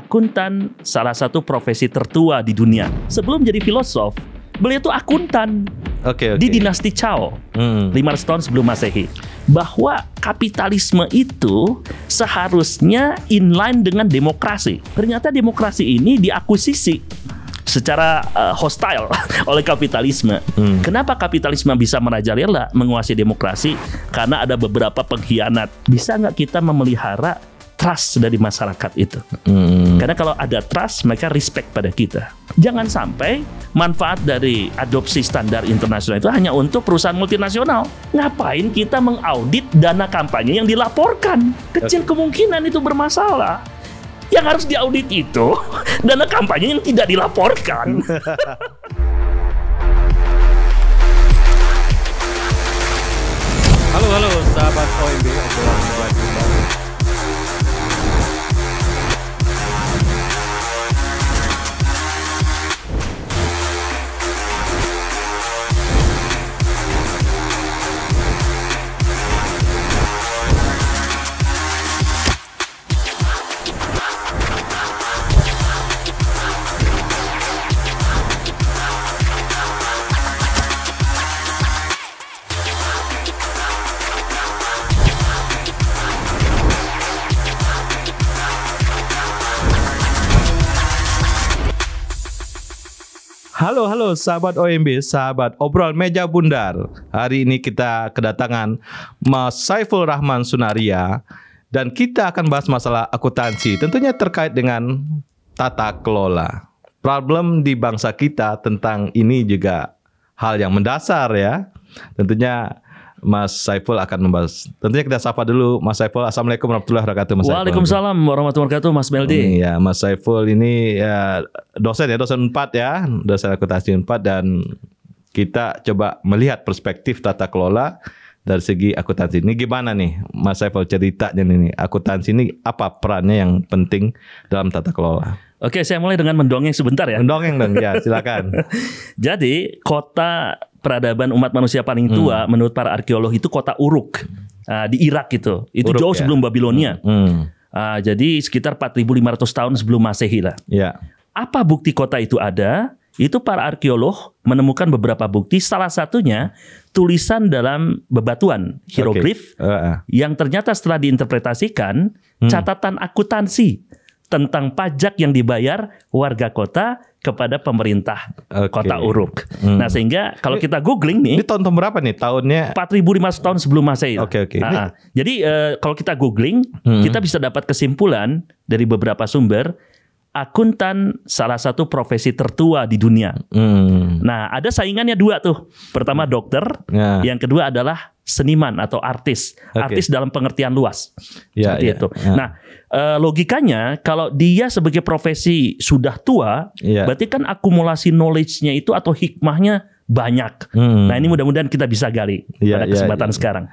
akuntan salah satu profesi tertua di dunia. Sebelum jadi filosof, beliau itu akuntan okay, okay. di dinasti Chao, hmm. 500 tahun sebelum masehi. Bahwa kapitalisme itu seharusnya inline dengan demokrasi. Ternyata demokrasi ini diakuisisi secara uh, hostile oleh kapitalisme. Hmm. Kenapa kapitalisme bisa merajalela menguasai demokrasi? Karena ada beberapa pengkhianat. Bisa nggak kita memelihara trust dari masyarakat itu. Hmm. Karena kalau ada trust, mereka respect pada kita. Jangan sampai manfaat dari adopsi standar internasional itu hanya untuk perusahaan multinasional. Ngapain kita mengaudit dana kampanye yang dilaporkan? Kecil kemungkinan itu bermasalah. Yang harus diaudit itu dana kampanye yang tidak dilaporkan. Halo halo sahabat OMB, halo sahabat OMB, sahabat obrol meja bundar. Hari ini kita kedatangan Mas Saiful Rahman Sunaria dan kita akan bahas masalah akuntansi, tentunya terkait dengan tata kelola. Problem di bangsa kita tentang ini juga hal yang mendasar ya. Tentunya Mas Saiful akan membahas. Tentunya kita sapa dulu Mas Saiful. Assalamualaikum warahmatullahi wabarakatuh Mas Waalaikumsalam Saiful. warahmatullahi wabarakatuh Mas Meldi. Iya, ya Mas Saiful ini ya, dosen ya, dosen 4 ya, dosen akuntansi 4 dan kita coba melihat perspektif tata kelola dari segi akuntansi ini gimana nih Mas Saiful ceritanya ini akuntansi ini apa perannya yang penting dalam tata kelola? Oke, saya mulai dengan mendongeng sebentar ya. Mendongeng dong, ya silakan. Jadi kota peradaban umat manusia paling tua hmm. menurut para arkeolog itu kota Uruk uh, di Irak gitu. Itu Uruk, jauh ya? sebelum Babilonia. Hmm. Uh, jadi sekitar 4.500 tahun sebelum Masehi lah. Ya. Apa bukti kota itu ada? Itu para arkeolog menemukan beberapa bukti. Salah satunya tulisan dalam bebatuan hieroglif okay. uh -uh. yang ternyata setelah diinterpretasikan hmm. catatan akuntansi tentang pajak yang dibayar warga kota kepada pemerintah okay. kota Uruk. Hmm. Nah sehingga kalau kita googling nih, ini tahun, tahun berapa nih tahunnya? 4.500 tahun sebelum masehi. Oke oke. Nah, jadi uh, kalau kita googling, hmm. kita bisa dapat kesimpulan dari beberapa sumber akuntan salah satu profesi tertua di dunia. Hmm. Nah, ada saingannya dua tuh. Pertama dokter, yeah. yang kedua adalah seniman atau artis, okay. artis dalam pengertian luas ya, seperti ya, itu. Ya. Nah, eh, logikanya kalau dia sebagai profesi sudah tua, ya. berarti kan akumulasi knowledge-nya itu atau hikmahnya banyak. Hmm. Nah, ini mudah-mudahan kita bisa gali ya, pada ya, kesempatan ya, ya. sekarang.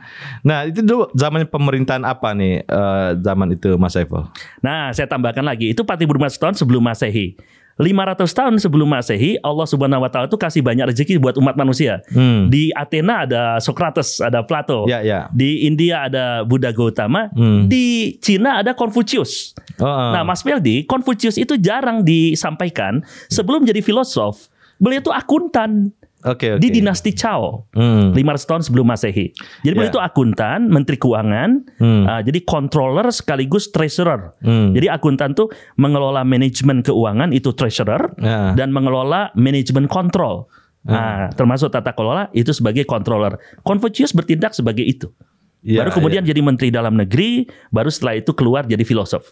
Nah, itu dulu zaman pemerintahan apa nih eh, zaman itu Mas Saiful? Nah, saya tambahkan lagi, itu Patih Burma tahun sebelum Masehi. 500 tahun sebelum Masehi Allah Subhanahu wa taala itu kasih banyak rezeki buat umat manusia. Hmm. Di Athena ada Socrates, ada Plato. Ya, ya. Di India ada Buddha Gautama, hmm. di Cina ada Confucius. Oh, uh. Nah, Mas Meldi, Confucius itu jarang disampaikan sebelum jadi filosof. Beliau itu akuntan okay, okay. Di dinasti Chao, hmm. 500 tahun sebelum Masehi. Jadi yeah. itu akuntan, menteri keuangan, hmm. uh, jadi controller sekaligus treasurer. Hmm. Jadi akuntan tuh mengelola manajemen keuangan itu treasurer yeah. dan mengelola manajemen kontrol. Hmm. Nah, termasuk tata kelola itu sebagai controller. Confucius bertindak sebagai itu. Ya, baru kemudian ya. jadi menteri dalam negeri, baru setelah itu keluar jadi filosof.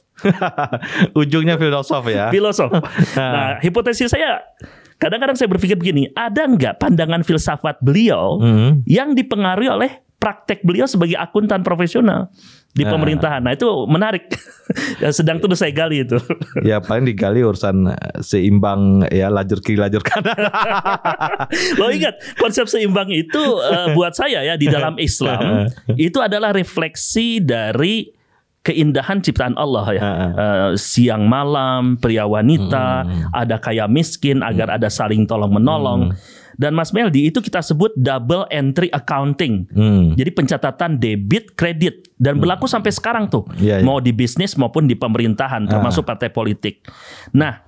Ujungnya filosof ya. filosof. Nah. nah, hipotesis saya Kadang-kadang saya berpikir begini, ada nggak pandangan filsafat beliau hmm. yang dipengaruhi oleh praktek beliau sebagai akuntan profesional di nah. pemerintahan. Nah itu menarik. Ya, sedang terus saya gali itu. ya paling digali urusan eh, seimbang ya lajur kiri lajur kanan. Lo ingat konsep seimbang itu uh, buat saya ya di dalam Islam eh, itu adalah refleksi dari keindahan ciptaan Allah ya. Uh, siang malam, pria wanita, hmm. ada kaya miskin agar hmm. ada saling tolong menolong. Hmm. Dan Mas Meldi itu kita sebut double entry accounting. Hmm. Jadi pencatatan debit kredit dan hmm. berlaku sampai sekarang tuh. Yeah, yeah. Mau di bisnis maupun di pemerintahan ah. termasuk ah. partai politik. Nah,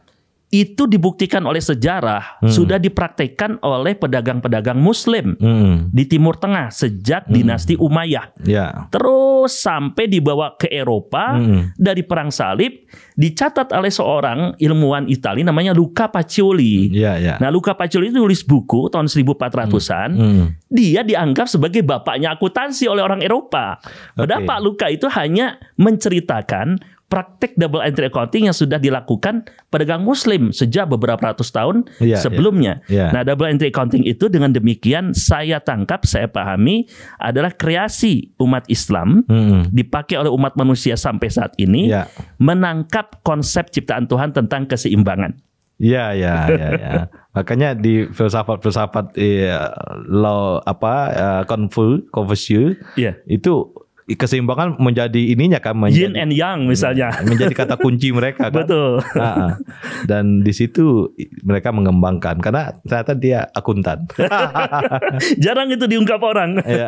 itu dibuktikan oleh sejarah hmm. sudah dipraktekkan oleh pedagang-pedagang Muslim hmm. di Timur Tengah sejak hmm. dinasti Umayyah. Yeah. Terus sampai dibawa ke Eropa hmm. dari perang Salib dicatat oleh seorang ilmuwan Italia namanya Luca Pacioli. Yeah, yeah. Nah Luca Pacioli itu nulis buku tahun 1400-an. Hmm. hmm. Dia dianggap sebagai bapaknya akuntansi oleh orang Eropa. Padahal okay. Pak Luca itu hanya menceritakan praktek double entry accounting yang sudah dilakukan pedagang muslim sejak beberapa ratus tahun yeah, iya. sebelumnya. Yeah, yeah. Nah, double entry accounting itu dengan demikian saya tangkap, saya pahami adalah kreasi umat Islam hmm. dipakai oleh umat manusia sampai saat ini yeah. menangkap konsep ciptaan Tuhan tentang keseimbangan. Iya, iya, iya, ya. Makanya di filsafat-filsafat eh, law apa uh, eh, Confu, Confucius, yeah. itu keseimbangan menjadi ininya kan menjadi, yin and yang misalnya iya, menjadi kata kunci mereka kan betul nah, dan di situ mereka mengembangkan karena ternyata dia akuntan jarang itu diungkap orang iya,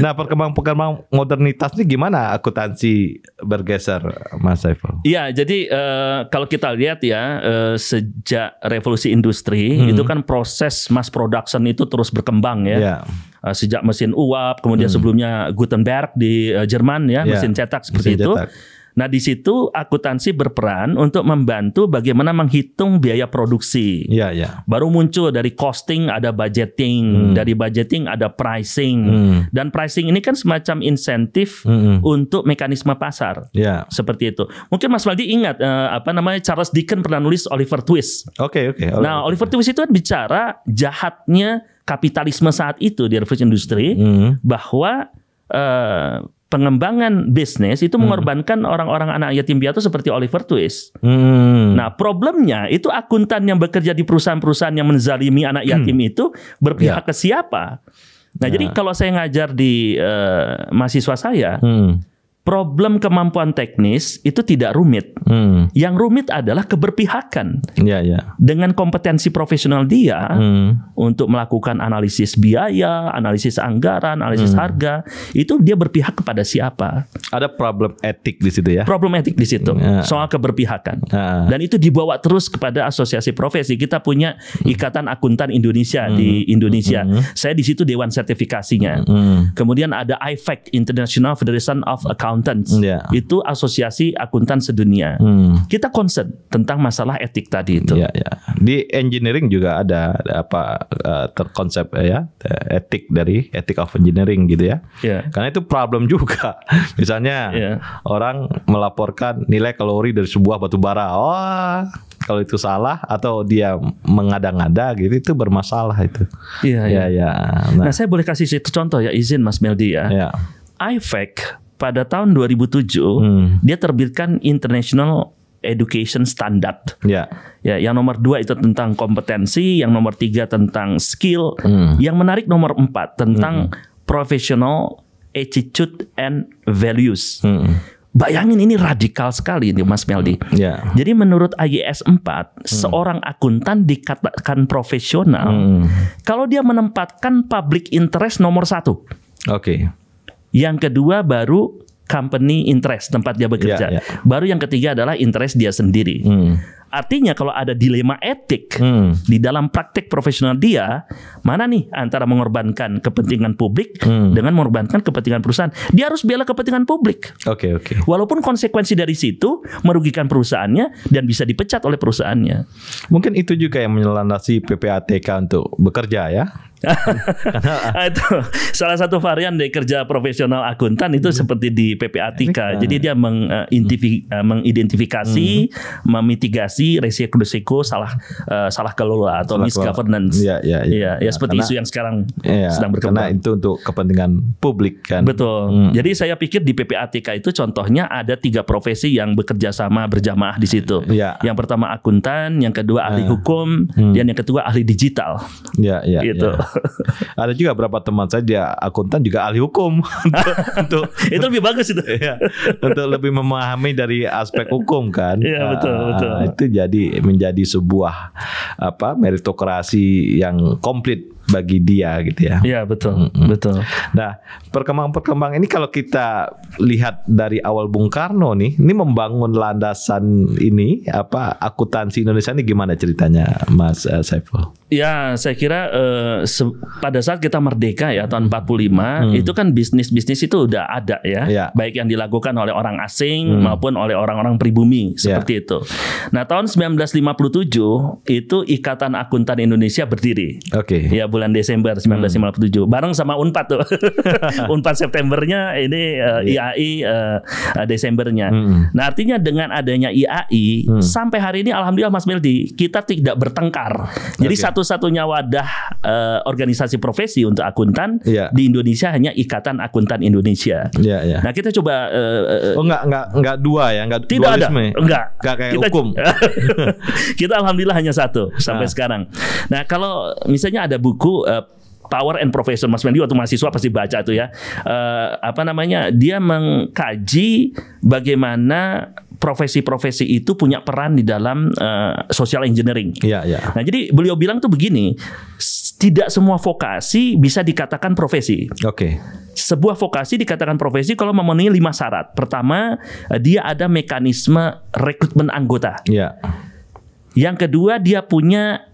nah perkembangan perkembangan modernitas ini gimana akuntansi bergeser Mas Saiful iya jadi uh, kalau kita lihat ya uh, sejak revolusi industri hmm. itu kan proses mass production itu terus berkembang ya ya. Eh, sejak mesin uap, kemudian hmm. sebelumnya Gutenberg di uh, Jerman ya, yeah. mesin cetak seperti mesin itu. Nah, di situ akuntansi berperan untuk membantu bagaimana menghitung biaya produksi. Iya, iya. Baru muncul dari costing ada budgeting, hmm. dari budgeting ada pricing. Hmm. Dan pricing ini kan semacam insentif hmm. untuk mekanisme pasar. Iya. Seperti itu. Mungkin Mas Waldi ingat eh, apa namanya Charles Dickens pernah nulis Oliver Twist. Oke, okay, oke. Okay, nah, Oliver Twist itu kan bicara jahatnya kapitalisme saat itu di revolusi industri hmm. bahwa eh, pengembangan bisnis itu hmm. mengorbankan orang orang-orang anak yatim piatu seperti Oliver Twist. Hmm. Nah, problemnya itu akuntan yang bekerja di perusahaan-perusahaan yang menzalimi anak hmm. yatim hmm. itu berpihak yeah. ke siapa? Nah, yeah. jadi ya. kalau saya ngajar di uh, mahasiswa saya, hmm problem kemampuan teknis itu tidak rumit. Hmm. Yang rumit adalah keberpihakan Ya, ya. dengan kompetensi profesional dia hmm. untuk melakukan analisis biaya, analisis anggaran, analisis hmm. harga. Itu dia berpihak kepada siapa? Ada problem etik di situ ya? Problem etik di situ Ya. soal keberpihakan Ya. dan itu dibawa terus kepada asosiasi profesi. Kita punya hmm. ikatan akuntan Indonesia hmm. di Indonesia. Hmm. Saya di situ dewan sertifikasinya. Hmm. Kemudian ada IFAC e International Federation of Account Accountants yeah. itu asosiasi akuntan sedunia. Hmm. Kita concern tentang masalah etik tadi itu. Yeah, yeah. Di engineering juga ada, apa eh, terkonsep eh, ya etik dari etik of engineering gitu ya. Yeah. Karena itu problem juga. Misalnya yeah. orang melaporkan nilai kalori dari sebuah batu bara. Oh, kalau itu salah atau dia mengada-ngada gitu itu bermasalah itu. Iya, iya. Ya, ya. Nah. nah, saya boleh kasih contoh ya izin Mas Meldi ya. Iya. IFAC pada tahun 2007 hmm. dia terbitkan International Education Standard. Ya. Ya, yang nomor dua itu tentang kompetensi, yang nomor tiga tentang skill, hmm. yang menarik nomor empat tentang hmm. professional attitude and values. Hmm. Bayangin ini radikal sekali nih Mas Meldi. Yeah. Jadi menurut AYS 4, hmm. seorang akuntan dikatakan profesional hmm. kalau dia menempatkan public interest nomor satu. Oke. Okay. Yang kedua baru company interest tempat dia bekerja. Yeah, yeah. Baru yang ketiga adalah interest dia sendiri. Hmm. Artinya kalau ada dilema etik hmm. di dalam praktik profesional dia, mana nih antara mengorbankan kepentingan publik hmm. dengan mengorbankan kepentingan perusahaan? Dia harus bela kepentingan publik. Oke, okay, oke. Okay. Walaupun konsekuensi dari situ merugikan perusahaannya dan bisa dipecat oleh perusahaannya. Mungkin itu juga yang menyelandasi PPATK untuk bekerja ya. Ah, itu salah satu varian dari kerja profesional akuntan itu hmm. seperti di PPATK. Ah. Jadi dia eh, eh, mengidentifikasi, hmm. memitigasi mitigasi risiko-risiko salah uh, salah kelola atau salah misgovernance. Iya, iya, iya. Ya, ya seperti karena, isu yang sekarang ya, sedang berkembang. Karena itu untuk kepentingan publik kan. Betul. Hmm. Jadi saya pikir di PPATK itu contohnya ada tiga profesi yang bekerja sama berjamaah di situ. Ya. Yang pertama akuntan, yang kedua ahli ya. hukum, hmm. dan yang kedua ahli digital. ya ya Gitu. Ya. ada juga beberapa teman saya dia akuntan juga ahli hukum. untuk, itu lebih bagus itu. ya, untuk lebih memahami dari aspek hukum kan. Iya, betul, ah, betul. Itu jadi menjadi sebuah apa meritokrasi yang komplit bagi dia gitu ya. Iya betul, mm -hmm. betul. Nah perkembangan-perkembangan ini kalau kita lihat dari awal Bung Karno nih, ini membangun landasan ini apa akuntansi Indonesia ini gimana ceritanya Mas uh, Saiful? Ya saya kira uh, pada saat kita merdeka ya tahun 45 hmm. itu kan bisnis-bisnis itu udah ada ya, ya, baik yang dilakukan oleh orang asing hmm. maupun oleh orang-orang pribumi iya. seperti ya. itu. Nah tahun 1957 itu Ikatan Akuntan Indonesia berdiri. Oke. Okay. Ya bulan Desember 1957 hmm. bareng sama Unpad tuh. Unpad Septembernya ini uh, yeah. IAI uh, eh, eh, Desembernya. Hmm. Nah, artinya dengan adanya IAI hmm. sampai hari ini alhamdulillah Mas Meldi kita tidak bertengkar. Jadi satu-satunya wadah uh, organisasi profesi untuk akuntan yeah. di Indonesia hanya Ikatan Akuntan Indonesia. Yeah, yeah. Nah, kita coba uh, Oh, enggak enggak enggak dua ya, enggak tidak ada. Enggak. Ya? Enggak kayak kita, hukum. kita alhamdulillah hanya satu sampai nah. sekarang. Nah, kalau misalnya ada buku buku uh, Power and Profession Mas Mendy waktu mahasiswa pasti baca tuh ya. Uh, apa namanya? Dia mengkaji bagaimana profesi-profesi itu punya peran di dalam uh, social engineering. Iya, iya. Nah, jadi beliau bilang tuh begini, tidak semua vokasi bisa dikatakan profesi. Oke. Okay. Sebuah vokasi dikatakan profesi kalau memenuhi lima syarat. Pertama, uh, dia ada mekanisme rekrutmen anggota. Iya. Yang kedua, dia punya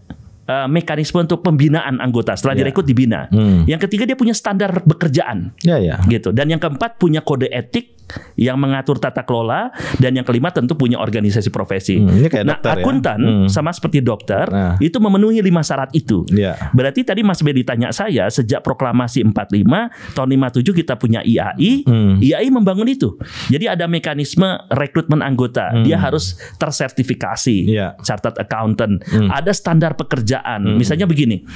uh, mekanisme untuk pembinaan anggota. Setelah yeah. direkrut dibina. Hmm. Yang ketiga dia punya standar pekerjaan, Yeah, yeah. Gitu. Dan yang keempat punya kode etik yang mengatur tata kelola dan yang kelima tentu punya organisasi profesi. Hmm, ini kayak nah, dokter ya. akuntan ya? hmm. sama seperti dokter nah. itu memenuhi lima syarat itu. Ya. Berarti tadi Mas Bedi tanya saya sejak proklamasi 45 tahun 57 kita punya IAI, hmm. IAI membangun itu. Jadi ada mekanisme rekrutmen anggota, hmm. dia harus tersertifikasi, ya. chartered accountant, hmm. ada standar pekerjaan. Hmm. Misalnya begini,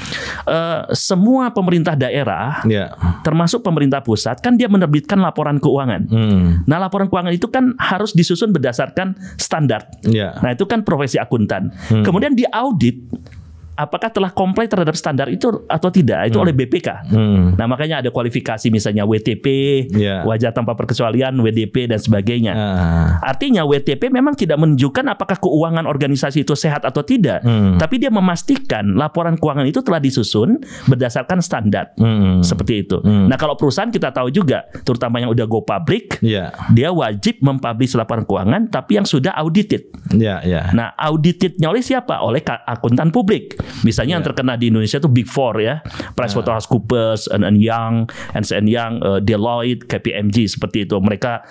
uh, semua pemerintah daerah, ya. termasuk pemerintah pusat kan dia menerbitkan laporan keuangan. Hmm. Hmm. Nah, laporan keuangan itu kan harus disusun berdasarkan standar. Yeah. Nah, itu kan profesi akuntan. Hmm. Kemudian diaudit apakah telah komplain terhadap standar itu atau tidak itu hmm. oleh BPK. Hmm. Nah makanya ada kualifikasi misalnya WTP, yeah. wajah tanpa perkecualian, WDP dan sebagainya. Uh. Artinya WTP memang tidak menunjukkan apakah keuangan organisasi itu sehat atau tidak, hmm. tapi dia memastikan laporan keuangan itu telah disusun berdasarkan standar hmm. seperti itu. Hmm. Nah kalau perusahaan kita tahu juga, terutama yang udah go public, yeah. dia wajib mempublish laporan keuangan, tapi yang sudah audited. Yeah, yeah. Nah auditednya oleh siapa? Oleh akuntan publik. Misalnya yeah. yang iya. terkena di Indonesia itu Big Four ya, Price yeah. and Young, and Young, uh, Deloitte, KPMG seperti itu. Mereka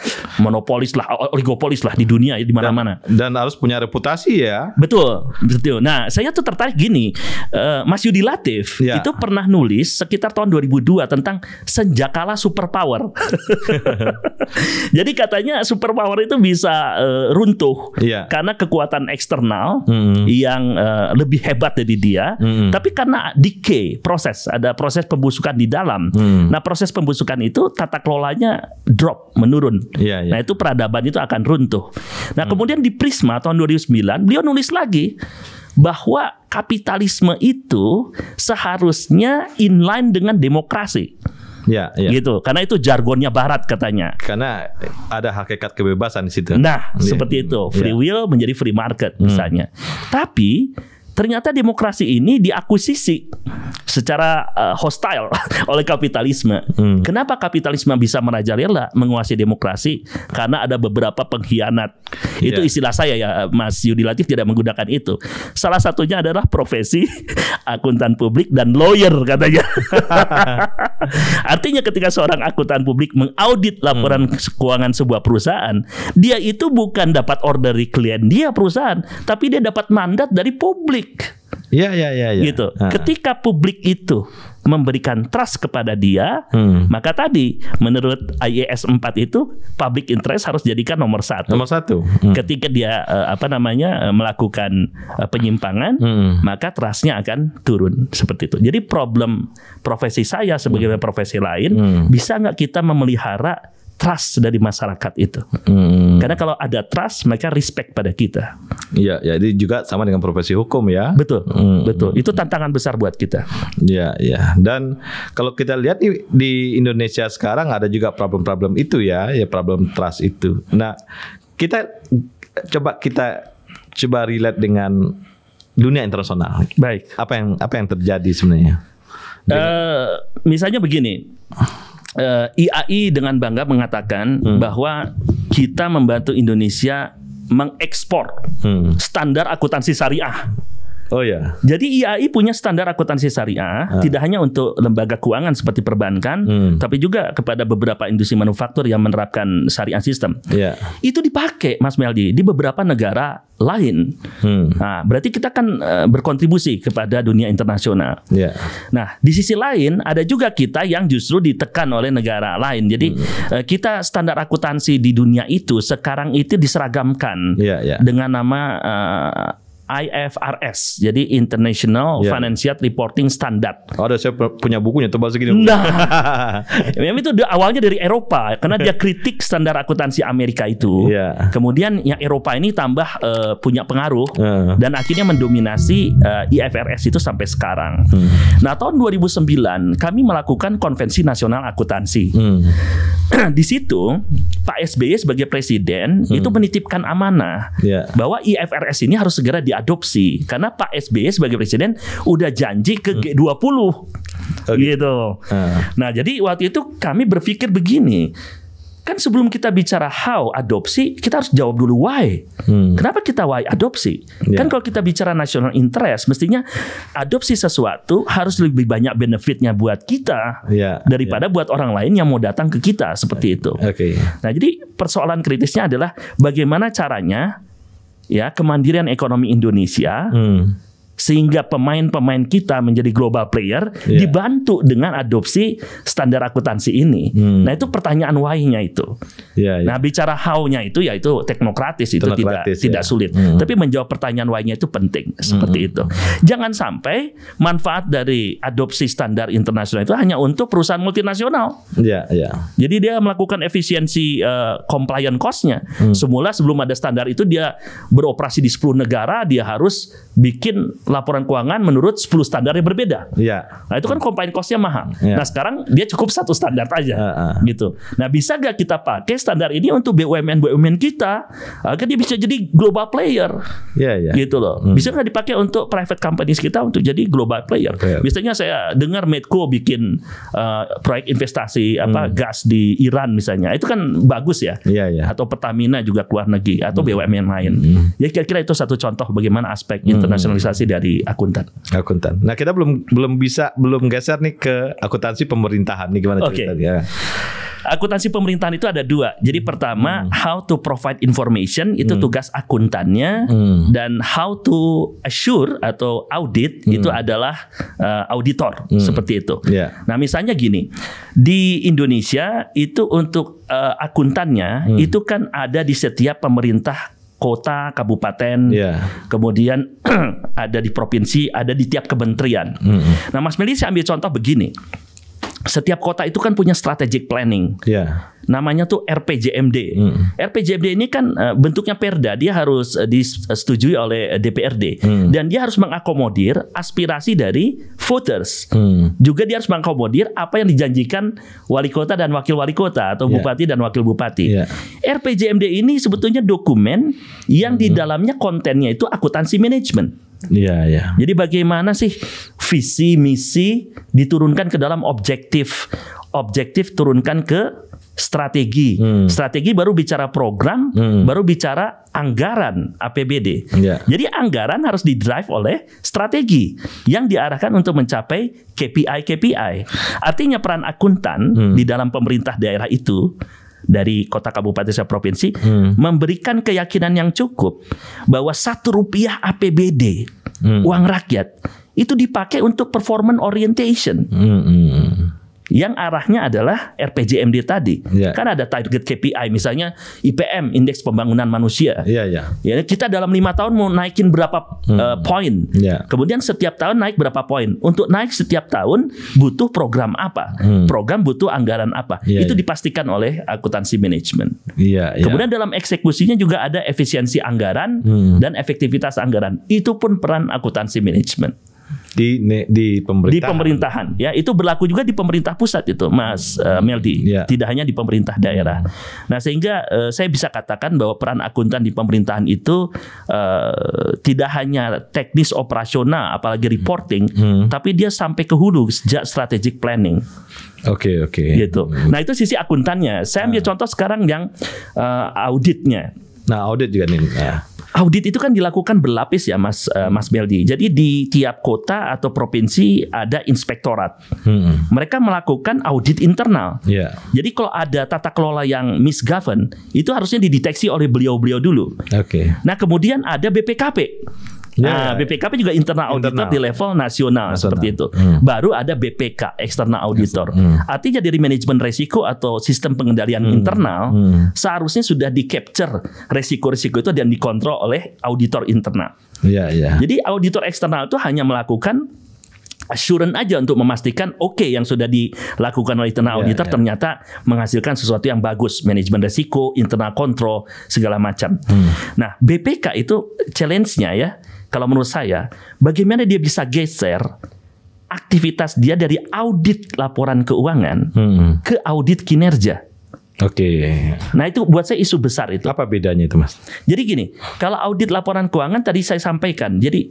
monopolis lah, oligopolis lah di dunia ya di mana-mana. Dan, dan harus punya reputasi ya. Betul, betul. Nah, saya tuh tertarik gini, uh, Mas Yudi Latif yeah. itu pernah nulis sekitar tahun 2002 tentang senjakala superpower. Jadi katanya superpower itu bisa uh, runtuh yeah. karena kekuatan eksternal hmm. yang uh, lebih hebat dari dia, hmm. tapi karena decay proses ada proses pembusukan di dalam. Hmm. Nah proses pembusukan itu tata kelolanya drop menurun. Ya, ya. Nah itu peradaban itu akan runtuh. Nah hmm. kemudian di Prisma tahun 2009 beliau nulis lagi bahwa kapitalisme itu seharusnya inline dengan demokrasi. Ya, ya. Gitu. Karena itu jargonnya barat katanya. Karena ada hakikat kebebasan di situ. Nah, ya. seperti itu. Iya. Free ya. will menjadi free market hmm. misalnya. Hmm. Tapi ternyata demokrasi ini diakuisisi secara uh, hostile oleh kapitalisme. Hmm. Kenapa kapitalisme bisa merajalela menguasai demokrasi? Karena ada beberapa pengkhianat. Itu ya. istilah saya ya, Mas Yudi Latif tidak menggunakan itu. Salah satunya adalah profesi akuntan publik dan lawyer katanya. Artinya ketika seorang akuntan publik mengaudit laporan hmm. keuangan sebuah perusahaan, dia itu bukan dapat order dari klien dia perusahaan, tapi dia dapat mandat dari publik publik. Ya, ya, ya, ya. Gitu. Ha. Ketika publik itu memberikan trust kepada dia, hmm. maka tadi menurut IES 4 itu public interest harus jadikan nomor satu. Nomor satu. Hmm. Ketika dia eh, apa namanya eh, melakukan eh, penyimpangan, hmm. maka trustnya akan turun seperti itu. Jadi problem profesi saya sebagai hmm. profesi lain, hmm. bisa nggak kita memelihara trust dari masyarakat itu. Hmm. Karena kalau ada trust, mereka respect pada kita. Iya, ya, jadi juga sama dengan profesi hukum ya. Betul, hmm. betul. Itu tantangan besar buat kita. Iya, iya. Dan kalau kita lihat di, di Indonesia sekarang ada juga problem-problem itu ya, ya problem trust itu. Nah, kita coba kita coba relate dengan dunia internasional. Baik. Apa yang apa yang terjadi sebenarnya? Uh, misalnya begini uh, eh, IAI dengan bangga mengatakan hmm. bahwa kita membantu Indonesia mengekspor hmm. standar akuntansi syariah Oh ya. Jadi IAI punya standar akuntansi syariah, ah. tidak hanya untuk lembaga keuangan seperti perbankan, hmm. tapi juga kepada beberapa industri manufaktur yang menerapkan syariah sistem. Yeah. Itu dipakai Mas Meldi di beberapa negara lain. Hmm. Nah, berarti kita kan uh, berkontribusi kepada dunia internasional. Yeah. Nah, di sisi lain ada juga kita yang justru ditekan oleh negara lain. Jadi hmm. uh, kita standar akuntansi di dunia itu sekarang itu diseragamkan yeah, yeah. dengan nama uh, IFRS, jadi International yeah. Financial Reporting Standard. Oh, ada saya punya bukunya tuh bahasa gini. Nah, memang itu awalnya dari Eropa karena dia kritik standar akuntansi Amerika itu. Yeah. Kemudian yang Eropa ini tambah uh, punya pengaruh uh. dan akhirnya mendominasi uh, eh, IFRS itu sampai sekarang. Hmm. Nah, tahun 2009 kami melakukan konvensi nasional akuntansi. Hmm. Di situ Pak SBY sebagai presiden hmm. itu menitipkan amanah yeah. bahwa IFRS ini harus segera diadopsi karena Pak SBY sebagai presiden udah janji ke hmm. G20 okay. gitu. Uh. Nah, jadi waktu itu kami berpikir begini, Kan sebelum kita bicara how adopsi, kita harus jawab dulu why. Hmm. Kenapa kita why adopsi? Yeah. Kan kalau kita bicara national interest, mestinya adopsi sesuatu harus lebih banyak benefitnya buat kita yeah. daripada yeah. buat orang lain yang mau datang ke kita seperti itu. Okay. Nah, jadi persoalan kritisnya adalah bagaimana caranya ya kemandirian ekonomi Indonesia hmm sehingga pemain-pemain kita menjadi global player yeah. dibantu dengan adopsi standar akuntansi ini. Hmm. Nah itu pertanyaan why-nya itu. Yeah, yeah. Nah bicara how-nya itu ya itu teknokratis itu tidak ya. tidak iya. sulit. Hmm. Tapi menjawab pertanyaan why-nya itu penting seperti hmm. itu. Jangan sampai manfaat dari adopsi standar internasional itu hanya untuk perusahaan multinasional. Yeah, yeah. Jadi dia melakukan efisiensi uh, eh, compliance cost-nya. Hmm. Semula sebelum ada standar itu dia beroperasi di 10 negara dia harus bikin laporan keuangan menurut 10 standar yang berbeda. Iya. Nah, itu kan combine cost-nya mahal. Ya. Nah, sekarang dia cukup satu standar aja. Uh, uh. Gitu. Nah, bisa gak kita pakai standar ini untuk BUMN BUMN kita agar dia bisa jadi global player. Iya, iya. Gitu loh. Hmm. Bisa nggak dipakai untuk private companies kita untuk jadi global player. Okay. Iya. Biasanya saya dengar Medco bikin uh, proyek investasi apa hmm. gas di Iran misalnya. Itu kan bagus ya. Iya, iya. Atau Pertamina juga keluar negeri atau hmm. BUMN lain. Hmm. Ya kira-kira itu satu contoh bagaimana aspek hmm. internasionalisasi dari di akuntan. Akuntan. Nah, kita belum belum bisa belum geser nih ke akuntansi pemerintahan nih gimana okay. ceritanya? Akuntansi pemerintahan itu ada dua. Jadi pertama, hmm. how to provide information itu hmm. tugas akuntannya hmm. dan how to assure atau audit hmm. itu adalah uh, auditor hmm. seperti itu. Yeah. Nah, misalnya gini, di Indonesia itu untuk uh, akuntannya hmm. itu kan ada di setiap pemerintah kota, kabupaten, yeah. kemudian ada di provinsi, ada di tiap kementerian. Mm -hmm. Nah, Mas Meli saya ambil contoh begini setiap kota itu kan punya strategic planning. Yeah. Namanya tuh RPJMD. Mm. RPJMD ini kan eh, bentuknya perda, dia harus eh, disetujui eh, oleh DPRD mm. dan dia harus mengakomodir aspirasi dari voters. Mm. Juga dia harus mengakomodir apa yang dijanjikan wali kota dan wakil wali kota atau iya. bupati dan wakil bupati. Yeah. RPJMD ini sebetulnya dokumen yang mm. di hmm. dalamnya kontennya itu akuntansi manajemen. Iya, iya. Jadi bagaimana sih visi misi diturunkan ke dalam objektif? Objektif turunkan ke strategi. Hmm. Strategi baru bicara program, hmm. baru bicara anggaran APBD. Ya. Jadi anggaran harus didrive oleh strategi yang diarahkan untuk mencapai KPI KPI. Artinya peran akuntan hmm. di dalam pemerintah daerah itu dari kota kabupaten saya provinsi hmm. memberikan keyakinan yang cukup bahwa satu rupiah APBD hmm. uang rakyat itu dipakai untuk performance orientation. Hmm. hmm, hmm yang arahnya adalah RPJMD tadi. Yeah. Kan ada target KPI misalnya IPM indeks pembangunan manusia. Iya yeah, iya. Yeah. Ya kita dalam lima tahun mau naikin berapa hmm. uh, poin. Yeah. Kemudian setiap tahun naik berapa poin. Untuk naik setiap tahun butuh program apa? Hmm. Program butuh anggaran apa? Yeah, iya. Itu yeah. dipastikan oleh akuntansi manajemen. Iya yeah, yeah. Kemudian dalam eksekusinya juga ada efisiensi anggaran hmm. dan efektivitas anggaran. Itu pun peran akuntansi manajemen di di pemerintahan. Di pemerintahan ya, itu berlaku juga di pemerintah pusat itu, Mas uh, Meldi. Ya. Tidak hanya di pemerintah daerah. Nah, sehingga uh, saya bisa katakan bahwa peran akuntan di pemerintahan itu uh, tidak hanya teknis operasional apalagi reporting, hmm. hmm. tapi dia sampai ke hulu sejak strategic planning. Oke, okay, oke. Okay. Gitu. Nah, itu sisi akuntannya. Saya ambil ah. contoh sekarang yang uh, auditnya. Nah, audit juga nih. Ya. Audit itu kan dilakukan berlapis ya Mas uh, Mas Beldi. Jadi di tiap kota atau provinsi ada inspektorat. Hmm. Mereka melakukan audit internal. Yeah. Jadi kalau ada tata kelola yang misgovern, itu harusnya dideteksi oleh beliau-beliau dulu. Oke. Okay. Nah, kemudian ada BPKP. Yeah. Nah, BPKP juga internal auditor internal. di level nasional nasional. seperti itu. Hmm. Baru ada BPK eksternal auditor. Hmm. Artinya dari manajemen risiko atau sistem pengendalian hmm. internal hmm. seharusnya sudah di capture risiko-risiko itu dan dikontrol oleh auditor internal. Yeah, yeah. Jadi auditor eksternal itu hanya melakukan assurance aja untuk memastikan oke okay, yang sudah dilakukan oleh internal iya, auditor yeah. ternyata menghasilkan sesuatu yang bagus manajemen risiko internal control segala macam. Hmm. Nah BPK itu challenge-nya ya kalau menurut saya, bagaimana dia bisa geser aktivitas dia dari audit laporan keuangan hmm. ke audit kinerja? Oke. Okay. Nah itu buat saya isu besar itu. Apa bedanya itu mas? Jadi gini, kalau audit laporan keuangan tadi saya sampaikan, jadi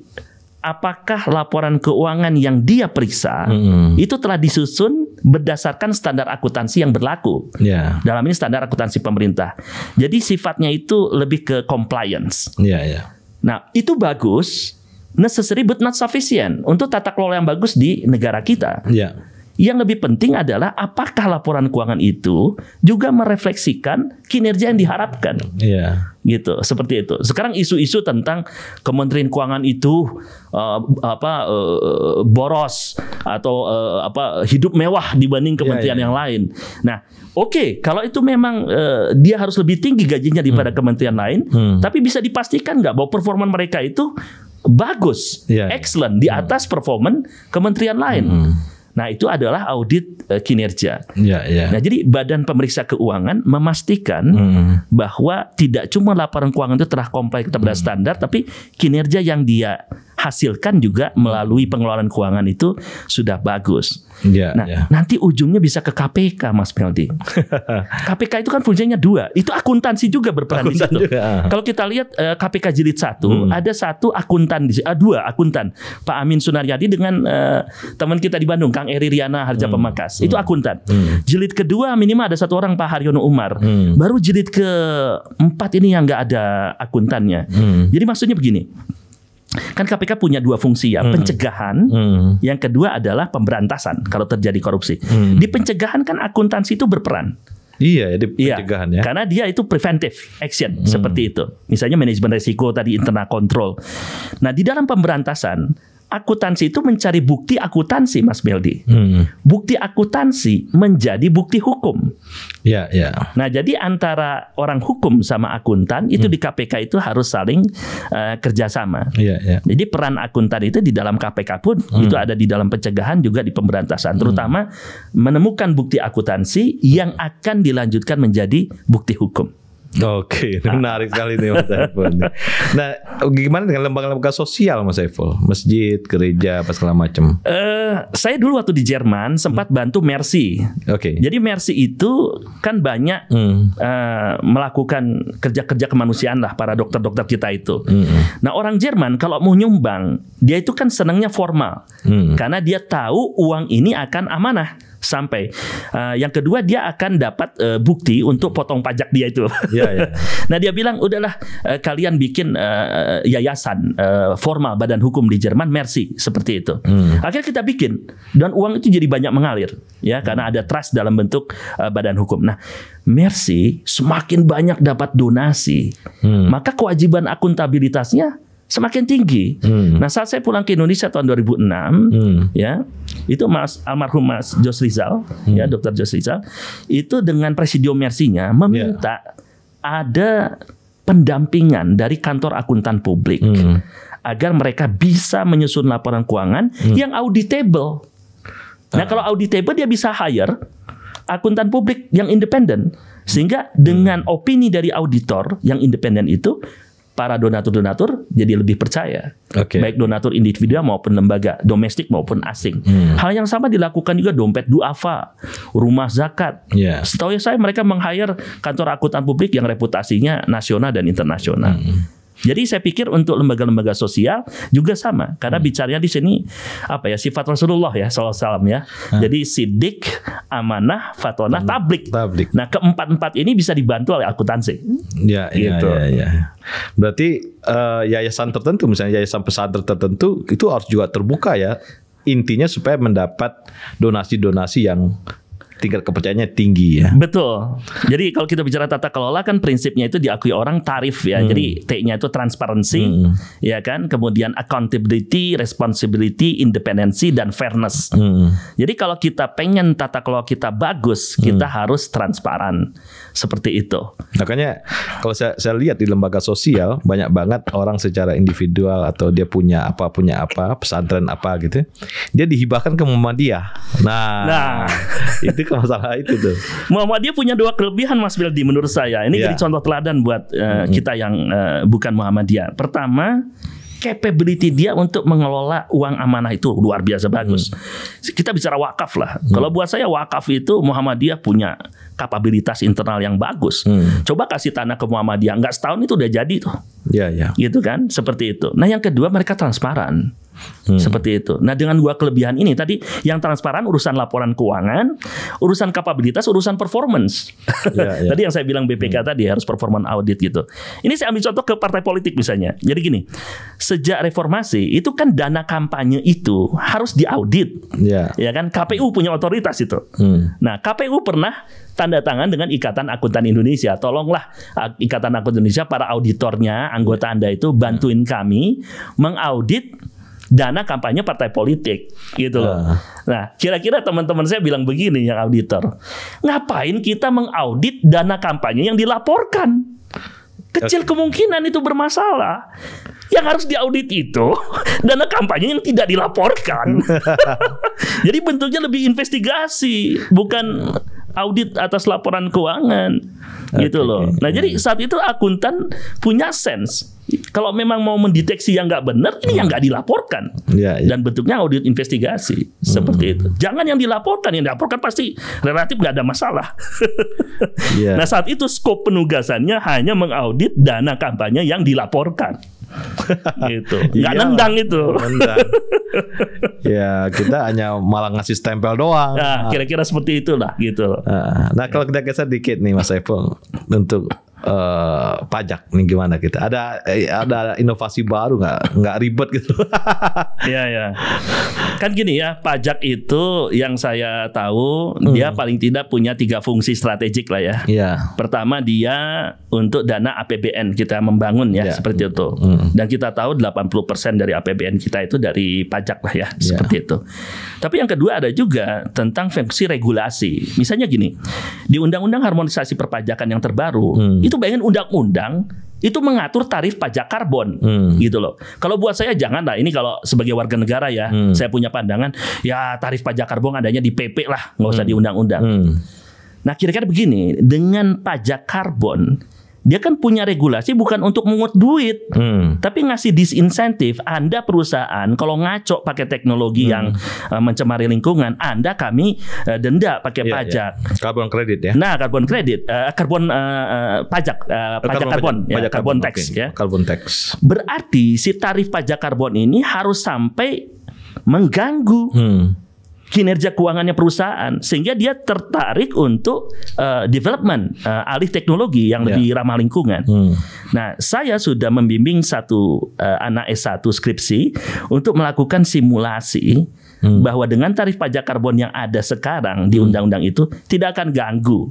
apakah laporan keuangan yang dia periksa hmm. itu telah disusun berdasarkan standar akuntansi yang berlaku. Yeah. Dalam ini standar akuntansi pemerintah. Jadi sifatnya itu lebih ke compliance. Yeah, yeah. Nah, itu bagus, necessary but not sufficient untuk tata kelola yang bagus di negara kita. Yeah. Yang lebih penting adalah apakah laporan keuangan itu juga merefleksikan kinerja yang diharapkan. Iya. Gitu, seperti itu. Sekarang isu-isu tentang Kementerian Keuangan itu uh, apa uh, boros atau uh, apa hidup mewah dibanding iya, kementerian iya, iya. yang lain. Nah, oke, okay, kalau itu memang uh, dia harus lebih tinggi gajinya daripada hmm. kementerian lain, hmm. tapi bisa dipastikan nggak bahwa performa mereka itu bagus, yeah. excellent di hmm. atas hmm. performa kementerian lain. Hmm Nah, itu adalah audit uh, kinerja. Ya, ya. Nah, jadi Badan Pemeriksa Keuangan memastikan hmm, hmm. bahwa tidak cuma laporan keuangan itu telah comply kepada hmm. standar, tapi kinerja yang dia hasilkan juga melalui pengelolaan keuangan itu sudah bagus. Ya, nah, ya. nanti ujungnya bisa ke KPK, Mas Meldi. KPK itu kan fungsinya dua. Itu akuntansi juga berperan akuntan di situ. Juga. Ah. Kalau kita lihat KPK eh, jilid satu, hmm. ada satu akuntan di uh, dua akuntan. Pak Amin Sunaryadi dengan uh, teman kita di Bandung, Kang Eri Riana Harja hmm. Pemakas. Hmm. Itu akuntan. Hmm. Jilid kedua minimal ada satu orang Pak Haryono Umar. Hmm. Baru jilid keempat ini yang nggak ada akuntannya. Hmm. Jadi maksudnya begini kan KPK punya dua fungsi ya, hmm. pencegahan, hmm. yang kedua adalah pemberantasan kalau terjadi korupsi. Hmm. Di pencegahan kan akuntansi itu berperan. Iya, ya, di iya, pencegahan iya, ya. Karena dia itu preventive action hmm. seperti itu. Misalnya manajemen risiko tadi internal control. Nah, di dalam pemberantasan Akuntansi itu mencari bukti akuntansi, Mas Meldi. Hmm. Bukti akuntansi menjadi bukti hukum. Ya, ya. Nah, jadi antara orang hukum sama akuntan itu hmm. di KPK itu harus saling uh, kerjasama. Ya, ya. Jadi peran akuntan itu di dalam KPK pun hmm. itu ada di dalam pencegahan juga di pemberantasan, hmm. terutama hmm. menemukan bukti akuntansi yang akan dilanjutkan menjadi bukti hukum. Oke, okay, menarik sekali nih Mas Saiful. Nah, gimana dengan lembaga-lembaga sosial Mas Saiful? Masjid, gereja, apa segala macam? Eh, uh, saya dulu waktu di Jerman sempat hmm. bantu Mercy. Oke. Okay. Jadi Mercy itu kan banyak hmm. uh, melakukan kerja-kerja kemanusiaan lah para dokter-dokter kita itu. Hmm. Nah, orang Jerman kalau mau nyumbang, dia itu kan senangnya formal. Hmm. Karena dia tahu uang ini akan amanah sampai. Uh, yang kedua dia akan dapat uh, bukti untuk potong pajak dia itu. Ya, ya. nah dia bilang udahlah uh, kalian bikin uh, yayasan uh, formal badan hukum di Jerman Mercy seperti itu. Hmm. Akhirnya kita bikin dan uang itu jadi banyak mengalir ya hmm. karena ada trust dalam bentuk uh, badan hukum. Nah Mercy semakin banyak dapat donasi, hmm. maka kewajiban akuntabilitasnya semakin tinggi. Hmm. Nah saat saya pulang ke Indonesia tahun 2006, hmm. ya itu Mas almarhum Mas Jos Rizal, hmm. ya Dokter Jos Rizal, itu dengan presidium mersinya meminta yeah. ada pendampingan dari kantor akuntan publik hmm. agar mereka bisa menyusun laporan keuangan hmm. yang auditable. Nah, ah. kalau auditable dia bisa hire akuntan publik yang independen sehingga dengan hmm. opini dari auditor yang independen itu para donatur-donatur jadi lebih percaya, okay. baik donatur individu maupun lembaga, domestik maupun asing. Hmm. Hal yang sama dilakukan juga dompet duafa, rumah zakat. Yeah. Setahu saya mereka meng-hire kantor akuntan publik yang reputasinya nasional dan internasional. Hmm. Jadi saya pikir untuk lembaga-lembaga sosial juga sama karena hmm. bicaranya di sini apa ya sifat Rasulullah ya salam ya. Hah? Jadi sidik, amanah, fatonah, tablik. tablik. Nah keempat-empat ini bisa dibantu oleh akuntansi. Ya, ya, ya gitu. Iya. ya, ya. Berarti uh, yayasan tertentu misalnya yayasan pesantren tertentu itu harus juga terbuka ya intinya supaya mendapat donasi-donasi yang tingkat kepercayaannya tinggi ya. Betul. Jadi kalau kita bicara tata kelola kan prinsipnya itu diakui orang tarif ya. Hmm. Jadi T-nya itu transparansi hmm. ya kan, kemudian accountability, responsibility, independensi dan fairness. Hmm. Jadi kalau kita pengen tata kelola kita bagus, kita hmm. harus transparan seperti itu. Makanya kalau saya, saya lihat di lembaga sosial banyak banget orang secara individual atau dia punya apa punya apa pesantren apa gitu, dia dihibahkan ke Muhammadiyah. Nah, nah. itu kalau masalah itu tuh. Muhammadiyah punya dua kelebihan Mas Bildi menurut saya. Ini yeah. jadi contoh teladan buat uh, kita yang uh, bukan Muhammadiyah. Pertama, capability dia untuk mengelola uang amanah itu luar biasa bagus. Hmm. Kita bicara wakaf lah. Hmm. Kalau buat saya wakaf itu Muhammadiyah punya kapabilitas internal yang bagus. Hmm. Coba kasih tanah ke Muhammadiyah, nggak setahun itu udah jadi tuh. Iya, yeah, iya. Yeah. Gitu kan? Seperti itu. Nah, yang kedua mereka transparan. Hmm. Seperti itu. Nah, dengan dua kelebihan ini tadi yang transparan urusan laporan keuangan, urusan kapabilitas, urusan performance. Yeah, yeah. Ya. tadi yang saya bilang BPK hmm. tadi harus performance audit gitu. Ini saya ambil contoh ke partai politik misalnya. Jadi gini, sejak reformasi itu kan dana kampanye itu harus diaudit. Ya, ya kan KPU punya otoritas itu. Hmm. Nah, KPU pernah tanda tangan dengan Ikatan Akuntan Indonesia. Tolonglah Ikatan Akuntan Indonesia para auditornya, anggota Anda itu bantuin kami hmm. mengaudit dana kampanye partai politik gitu loh. Uh. Nah, kira-kira teman-teman saya bilang begini yang auditor. Ngapain kita mengaudit dana kampanye yang dilaporkan? Kecil okay. kemungkinan itu bermasalah. Yang harus diaudit itu dana kampanye yang tidak dilaporkan. Jadi bentuknya lebih investigasi, bukan audit atas laporan keuangan okay. gitu loh. Nah, jadi saat itu akuntan punya sense kalau memang mau mendeteksi yang nggak benar ini yang hmm. nggak dilaporkan ya, ya. dan bentuknya audit investigasi seperti hmm. itu jangan yang dilaporkan yang dilaporkan pasti relatif nggak ada masalah ya. nah saat itu skop penugasannya hanya mengaudit dana kampanye yang dilaporkan gitu iya. nggak nendang itu nendang. ya kita hanya malah ngasih stempel doang nah, kira-kira seperti itulah gitu nah, nah kalau kita geser dikit nih Mas Epo untuk Eh, pajak nih gimana kita gitu. ada eh, ada inovasi baru nggak nggak ribet gitu Iya ya kan gini ya pajak itu yang saya tahu hmm. dia paling tidak punya tiga fungsi strategik lah ya Iya. pertama dia untuk dana APBN kita membangun ya, ya. seperti itu hmm. dan kita tahu 80% dari APBN kita itu dari pajak lah ya, ya seperti itu tapi yang kedua ada juga tentang fungsi regulasi misalnya gini di undang-undang harmonisasi perpajakan yang terbaru hmm itu bayangin undang-undang itu mengatur tarif pajak karbon hmm. gitu loh. Kalau buat saya jangan lah ini kalau sebagai warga negara ya, hmm. saya punya pandangan ya tarif pajak karbon adanya di PP lah, nggak usah hmm. di undang-undang. Hmm. Nah kira-kira begini, dengan pajak karbon dia kan punya regulasi bukan untuk mengut duit, hmm. tapi ngasih disinsentif. Anda perusahaan kalau ngaco pakai teknologi hmm. yang uh, mencemari lingkungan, Anda kami uh, denda pakai yeah, iya. pajak. Yeah. Karbon kredit ya. Nah, karbon kredit, eh, karbon uh, pajak, uh, pajak karbon, ya, pajak, karbon, tax ya. Karbon tax. Berarti si tarif pajak karbon ini harus sampai mengganggu. Hmm kinerja keuangannya perusahaan sehingga dia tertarik untuk uh, development uh, alih teknologi yang yeah. lebih ramah lingkungan. Hmm. Nah, saya sudah membimbing satu uh, anak S1 skripsi untuk melakukan simulasi hmm. bahwa dengan tarif pajak karbon yang ada sekarang di hmm. undang-undang itu tidak akan ganggu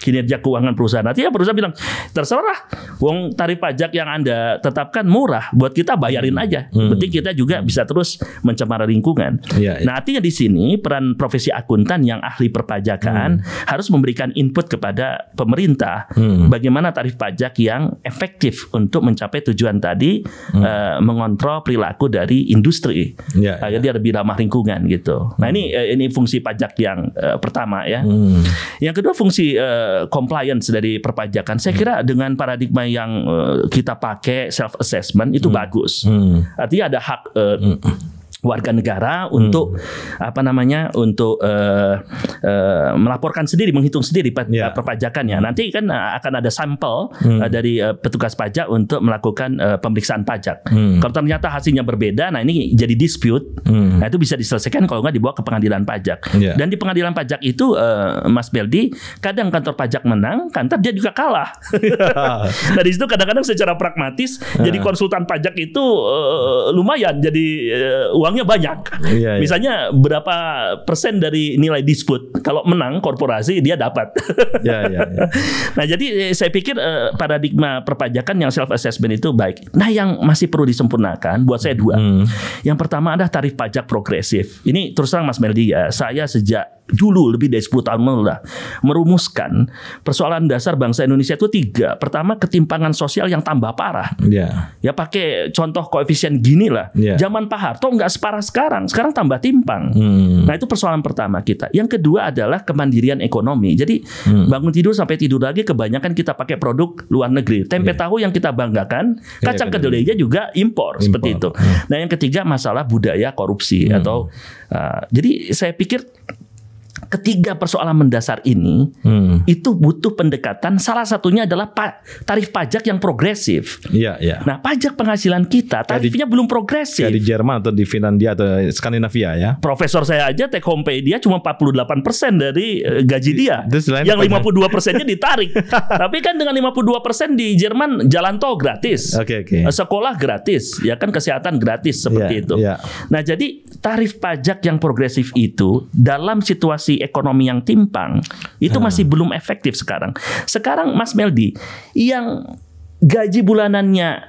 kinerja keuangan perusahaan. Artinya perusahaan bilang, terserah, wong tarif pajak yang Anda tetapkan murah, buat kita bayarin hmm. aja. Hmm. Berarti kita juga bisa terus mencemar lingkungan. Ya, ya. Nah, artinya di sini peran profesi akuntan yang ahli perpajakan hmm. harus memberikan input kepada pemerintah hmm. bagaimana tarif pajak yang efektif untuk mencapai tujuan tadi hmm. uh, mengontrol perilaku dari industri. Ya, ya. Agar iya. dia lebih ramah lingkungan gitu. Nah, hmm. ini uh, ini fungsi pajak yang uh, pertama ya. Hmm. Yang kedua fungsi uh, Eh, compliance dari perpajakan. Saya hmm. kira dengan paradigma yang uh, kita pakai self assessment itu hmm. bagus. Hmm. Artinya ada hak uh, hmm warga negara untuk hmm. apa namanya untuk uh, uh, melaporkan sendiri menghitung sendiri yeah. perpajakannya nanti kan eh, akan ada sampel hmm. uh, dari uh, petugas pajak untuk melakukan uh, pemeriksaan pajak hmm. kalau ternyata hasilnya berbeda nah ini jadi dispute hmm. nah itu bisa diselesaikan kalau nggak dibawa ke pengadilan pajak yeah. dan di pengadilan pajak itu uh, Mas Beldi kadang kantor pajak menang kantor dia juga kalah yeah. nah di situ kadang-kadang secara pragmatis yeah. jadi konsultan pajak itu uh, lumayan jadi uh, uang uangnya banyak. Iya, iya, Misalnya berapa persen dari nilai dispute. Kalau menang korporasi dia dapat. Iya, iya, iya. Nah jadi eh, saya pikir eh, paradigma perpajakan yang self assessment itu baik. Nah yang masih perlu disempurnakan buat saya dua. Hmm. Yang pertama ada tarif pajak progresif. Ini terus terang Mas Meldi ya, saya sejak dulu lebih dari 10 tahun lalu lah merumuskan persoalan dasar bangsa Indonesia itu tiga. Pertama ketimpangan sosial yang tambah parah. Yeah. Ya pakai contoh koefisien gini lah. Yeah. Zaman Pak Harto nggak separah sekarang. Sekarang tambah timpang. Hmm. Nah itu persoalan pertama kita. Yang kedua adalah kemandirian ekonomi. Jadi hmm. bangun tidur sampai tidur lagi kebanyakan kita pakai produk luar negeri. Tempe yeah. tahu yang kita banggakan, iya, kacang yeah, kedelainya juga impor, impor. seperti itu. Hmm. Nah yang ketiga masalah budaya korupsi hmm. atau uh, jadi saya pikir ketiga persoalan mendasar ini hmm. itu butuh pendekatan salah satunya adalah pa tarif pajak yang progresif. Iya, iya. Nah, pajak penghasilan kita tarifnya di, belum progresif. di Jerman atau di Finlandia atau Skandinavia ya. Profesor saya aja take home pay dia cuma 48% dari eh, gaji dia. Di, yang 52%-nya ditarik. Tapi kan dengan 52% di Jerman jalan tol gratis. Oke, okay, oke. Okay. Eh, sekolah gratis, ya kan kesehatan gratis seperti yeah, itu. Yeah. Nah, jadi tarif pajak yang progresif itu dalam situasi ekonomi yang timpang itu hmm. masih belum efektif sekarang. Sekarang Mas Meldi yang gaji bulanannya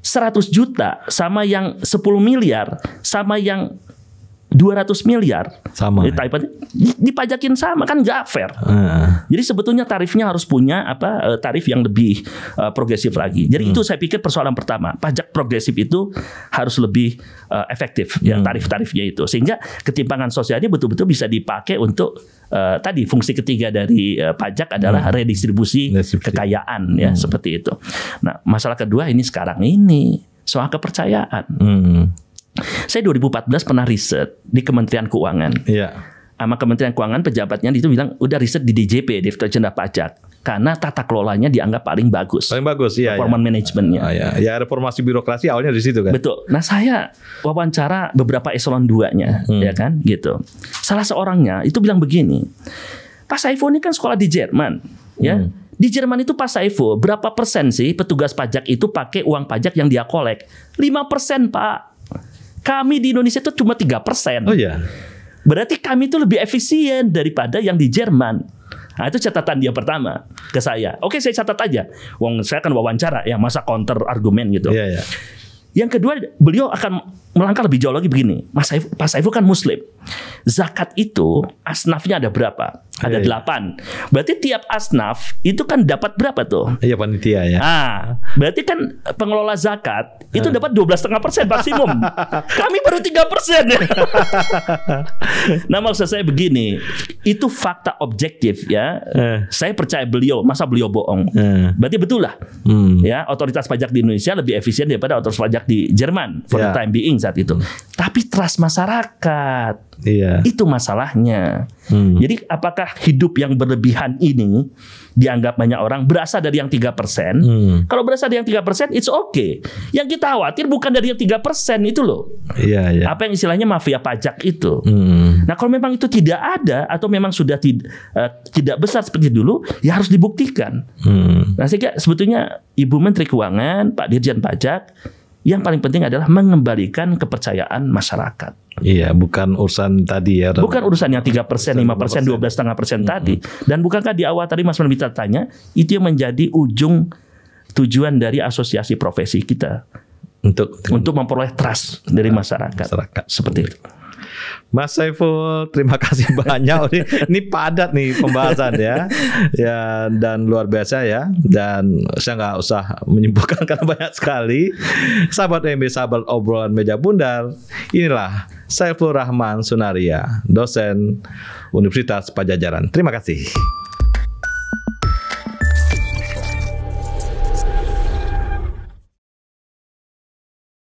100 juta sama yang 10 miliar sama yang 200 miliar sama. Ya? Di Taiwan dipajakin sama kan gak fair. Uh. Jadi sebetulnya tarifnya harus punya apa eh, tarif yang lebih uh, progresif lagi. Jadi hmm. itu saya pikir persoalan pertama. Pajak progresif itu harus lebih uh, efektif ya, hmm. ya tarif-tarifnya itu sehingga ketimpangan sosialnya betul-betul bisa dipakai untuk uh, tadi fungsi ketiga dari uh, pajak adalah hmm. redistribusi Resipsi. kekayaan ya hmm. seperti itu. Nah, masalah kedua ini sekarang ini soal kepercayaan. Hmm saya 2014 pernah riset di Kementerian Keuangan. Iya. Yeah. Sama Kementerian Keuangan pejabatnya itu bilang udah riset di DJP, Direktur Jenderal Pajak karena tata kelolanya dianggap paling bagus. Paling bagus, iya. Performan iya. manajemennya. Ah, iya. Ya reformasi birokrasi awalnya di situ kan. Betul. Nah saya wawancara beberapa eselon 2-nya, hmm. ya kan, gitu. Salah seorangnya itu bilang begini, Pak Saifo ini kan sekolah di Jerman, ya. Hmm. Di Jerman itu Pak Saifo, berapa persen sih petugas pajak itu pakai uang pajak yang dia kolek? 5 persen Pak. Kami di Indonesia itu cuma 3%. Oh iya. Berarti kami itu lebih efisien daripada yang di Jerman. Nah, itu catatan dia pertama ke saya. Oke, saya catat aja. Wong saya akan wawancara ya, masa counter argumen gitu. Iya iya. Yang kedua, beliau akan melangkah lebih jauh lagi begini. Mas Saif, Pak Saifu kan muslim. Zakat itu asnafnya ada berapa? ada yeah, iya. delapan. Yeah. Berarti tiap asnaf itu kan dapat berapa tuh? Iya yeah, panitia ya. Ah, berarti kan pengelola zakat itu ah. dapat dua belas setengah persen maksimum. Kami baru tiga persen. nah maksud saya begini, itu fakta objektif ya. Uh. Saya percaya beliau, masa beliau bohong? Uh. Berarti betul lah. Hmm. Ya, otoritas pajak di Indonesia lebih efisien daripada otoritas pajak di Jerman for yeah. the time being saat itu. Hmm. Tapi trust masyarakat. Iya. Itu masalahnya. Hmm. Jadi apakah hidup yang berlebihan ini dianggap banyak orang berasal dari yang tiga persen? Hmm. Kalau berasal dari yang tiga persen, it's okay. Yang kita khawatir bukan dari yang tiga persen itu loh. Iya, iya. Apa yang istilahnya mafia pajak itu. Hmm. Nah kalau memang itu tidak ada atau memang sudah tid uh, tidak besar seperti dulu, ya harus dibuktikan. Hmm. Nah sehingga sebetulnya Ibu Menteri Keuangan, Pak Dirjen Pajak, yang paling penting adalah mengembalikan kepercayaan masyarakat. Iya, bukan urusan tadi ya. Bukan urusannya tiga persen, lima persen, dua belas setengah persen tadi. Dan bukankah di awal tadi Mas Melita tanya, itu yang menjadi ujung tujuan dari asosiasi profesi kita untuk untuk memperoleh trust dari nah, masyarakat, masyarakat. seperti itu. Mas Saiful, terima kasih banyak. ini, ini padat nih pembahasan ya. Ya dan luar biasa ya. Dan saya nggak usah menyimpulkan karena banyak sekali. Sahabat MB, sahabat obrolan meja bundar. Inilah Saiful Rahman Sunaria, dosen Universitas Pajajaran. Terima kasih.